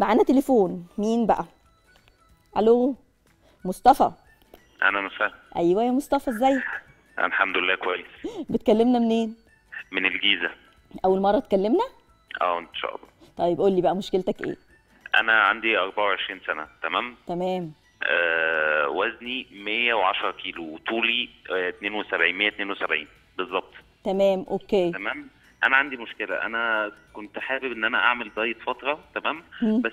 معانا تليفون مين بقى الو مصطفى انا مساء ايوه يا مصطفى ازيك الحمد لله كويس بتكلمنا منين من الجيزه اول مره اتكلمنا اه ان شاء الله طيب قول لي بقى مشكلتك ايه انا عندي 24 سنه تمام تمام آه وزني 110 كيلو وطولي آه 72 172 بالظبط تمام اوكي تمام انا عندي مشكله انا كنت حابب ان انا اعمل دايت فتره تمام بس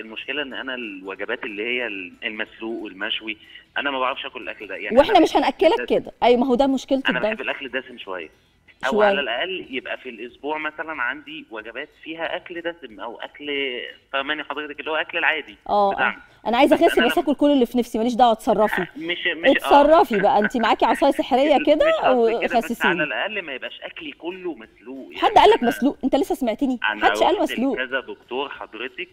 المشكله ان انا الوجبات اللي هي المسلوق والمشوي انا ما بعرفش اكل الاكل ده يعني واحنا مش هناكلك كده اي أيوة، ما هو ده مشكله الدايت انا بحب الاكل دسم شويه او على الاقل يبقى في الاسبوع مثلا عندي وجبات فيها اكل دسم او اكل فماني حضرتك اللي هو اكل العادي اه, آه. انا عايزه اخس بس اكل كل اللي في نفسي ماليش دعوه اتصرفي مش مش اتصرفي آه. بقى انت معاكي عصايه سحريه كده وخسسي على الاقل ما يبقاش اكلي كله مسلوق يعني حد قال يعني. لك مسلوق انت لسه سمعتني حدش قال مسلوق كذا دكتور حضرتك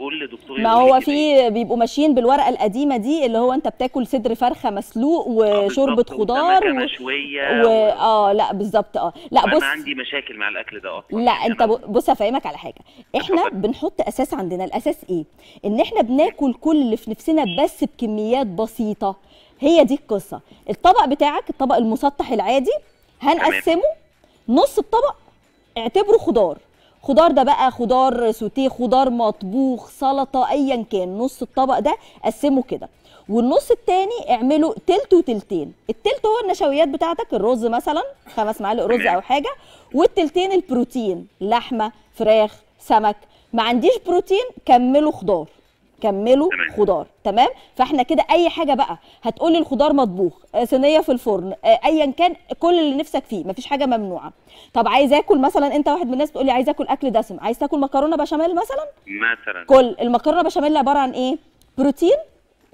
كل دكتور ما هو في بيبقوا ماشيين بالورقه القديمه دي اللي هو انت بتاكل صدر فرخه مسلوق آه، وشوربه خضار و... مشويه و... اه لا بالظبط اه لا بص انا عندي مشاكل مع الاكل ده اصلا لا يعني انت بص افهمك على حاجه احنا بنحط اساس عندنا الاساس ايه ان احنا بناكل كل اللي في نفسنا بس بكميات بسيطه هي دي القصه الطبق بتاعك الطبق المسطح العادي هنقسمه نص الطبق اعتبره خضار خضار ده بقى خضار سوتيه خضار مطبوخ سلطه ايا كان نص الطبق ده قسمه كده والنص التاني اعمله تلت وتلتين التلت هو النشويات بتاعتك الرز مثلا خمس معالق رز او حاجه والتلتين البروتين لحمه فراخ سمك ما عنديش بروتين كمله خضار كملوا تمام. خضار تمام فاحنا كده اي حاجه بقى هتقولي الخضار مطبوخ آه، صينيه في الفرن آه، ايا كان كل اللي نفسك فيه مفيش حاجه ممنوعه طب عايز اكل مثلا انت واحد من الناس بتقولي عايز اكل اكل دسم عايز تاكل مكرونه بشاميل مثلا مثلا كل المكرونه بشاميل عباره عن ايه بروتين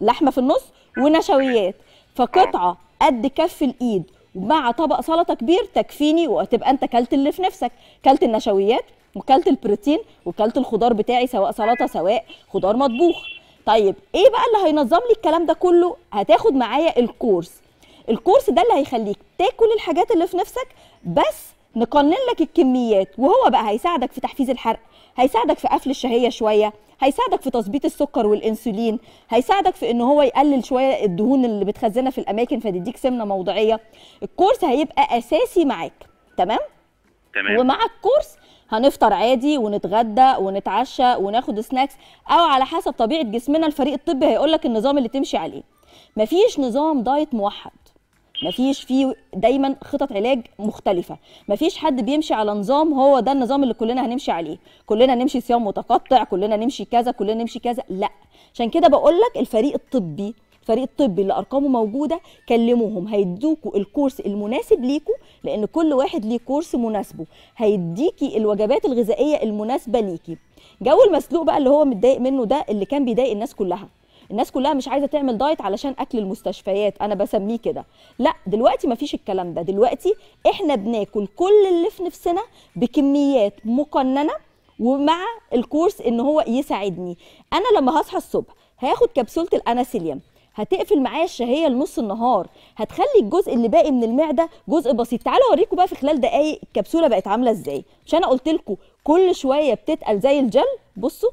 لحمه في النص ونشويات فقطعه آه. قد كف الايد مع طبق سلطه كبير تكفيني وتبقى انت كلت اللي في نفسك كلت النشويات وكلت البروتين وكلت الخضار بتاعي سواء سلطه سواء خضار مطبوخ طيب ايه بقى اللي هينظم لي الكلام ده كله هتاخد معايا الكورس الكورس ده اللي هيخليك تاكل الحاجات اللي في نفسك بس نقنن لك الكميات وهو بقى هيساعدك في تحفيز الحرق هيساعدك في قفل الشهيه شويه هيساعدك في تظبيط السكر والانسولين هيساعدك في ان هو يقلل شويه الدهون اللي متخزنه في الاماكن فتديك سمنه موضعيه الكورس هيبقى اساسي معاك تمام تمام ومع الكورس هنفطر عادي ونتغدى ونتعشى وناخد سناكس او على حسب طبيعه جسمنا الفريق الطبي هيقول لك النظام اللي تمشي عليه مفيش نظام دايت موحد مفيش فيه دايما خطط علاج مختلفه مفيش حد بيمشي على نظام هو ده النظام اللي كلنا هنمشي عليه كلنا نمشي صيام متقطع كلنا نمشي كذا كلنا نمشي كذا لا عشان كده بقول لك الفريق الطبي فريق الطبي اللي ارقامه موجوده كلموهم هيدوكوا الكورس المناسب ليكوا لان كل واحد ليه كورس مناسبه هيديكي الوجبات الغذائيه المناسبه ليكي جو المسلوق بقى اللي هو متضايق منه ده اللي كان بيضايق الناس كلها الناس كلها مش عايزه تعمل دايت علشان اكل المستشفيات انا بسميه كده لا دلوقتي مفيش الكلام ده دلوقتي احنا بناكل كل اللي في نفسنا بكميات مقننه ومع الكورس ان هو يساعدني انا لما هصحى الصبح هاخد كبسوله الاناسيليوم هتقفل معايا الشهيه لنص النهار هتخلي الجزء اللي باقي من المعده جزء بسيط تعالوا اوريكم بقى في خلال دقائق الكبسوله بقت عامله ازاي مش انا قلت لكم كل شويه بتتقل زي الجل بصوا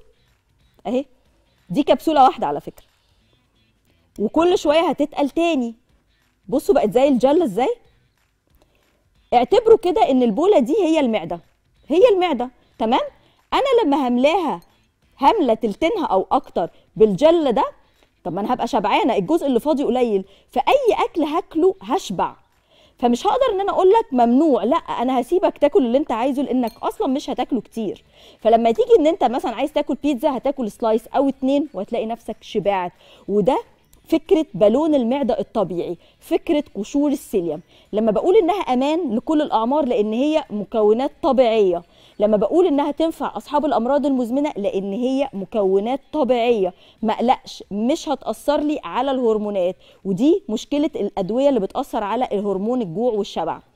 اهي دي كبسوله واحده على فكره وكل شويه هتتقل تاني بصوا بقت زي الجل ازاي اعتبروا كده ان البوله دي هي المعده هي المعده تمام انا لما هملاها همله تلتينها او اكتر بالجل ده طب ما انا هبقى شبعانه الجزء اللي فاضي قليل فاي اكل هاكله هشبع فمش هقدر ان انا اقول لك ممنوع لا انا هسيبك تاكل اللي انت عايزه لانك اصلا مش هتاكله كتير فلما تيجي ان انت مثلا عايز تاكل بيتزا هتاكل سلايس او اتنين وهتلاقي نفسك شبعت وده فكره بالون المعده الطبيعي فكره قشور السيليم لما بقول انها امان لكل الاعمار لان هي مكونات طبيعيه لما بقول انها تنفع اصحاب الامراض المزمنه لان هي مكونات طبيعيه ما قلقش مش هتاثر لي على الهرمونات ودي مشكله الادويه اللي بتاثر على الهرمون الجوع والشبع